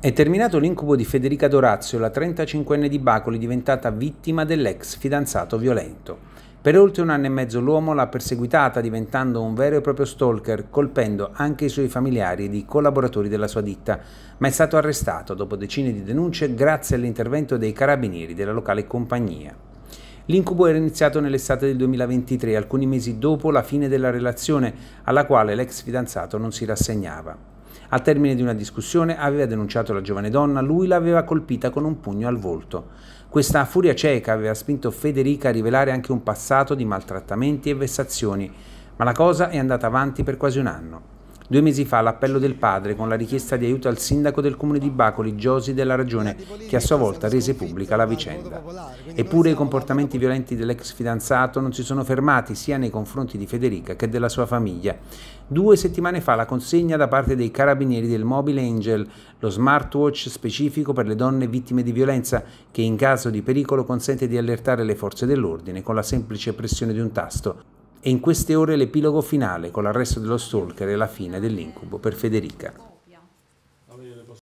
È terminato l'incubo di Federica Dorazio, la 35enne di Bacoli diventata vittima dell'ex fidanzato violento. Per oltre un anno e mezzo l'uomo l'ha perseguitata diventando un vero e proprio stalker, colpendo anche i suoi familiari ed i collaboratori della sua ditta, ma è stato arrestato dopo decine di denunce grazie all'intervento dei carabinieri della locale compagnia. L'incubo era iniziato nell'estate del 2023, alcuni mesi dopo la fine della relazione, alla quale l'ex fidanzato non si rassegnava. Al termine di una discussione aveva denunciato la giovane donna, lui l'aveva colpita con un pugno al volto. Questa furia cieca aveva spinto Federica a rivelare anche un passato di maltrattamenti e vessazioni, ma la cosa è andata avanti per quasi un anno. Due mesi fa l'appello del padre con la richiesta di aiuto al sindaco del comune di Bacoli, Giosi della Ragione, che a sua volta rese pubblica la vicenda. Eppure i comportamenti violenti dell'ex fidanzato non si sono fermati sia nei confronti di Federica che della sua famiglia. Due settimane fa la consegna da parte dei carabinieri del Mobile Angel, lo smartwatch specifico per le donne vittime di violenza che in caso di pericolo consente di allertare le forze dell'ordine con la semplice pressione di un tasto. E in queste ore l'epilogo finale con l'arresto dello stalker e la fine dell'incubo per Federica.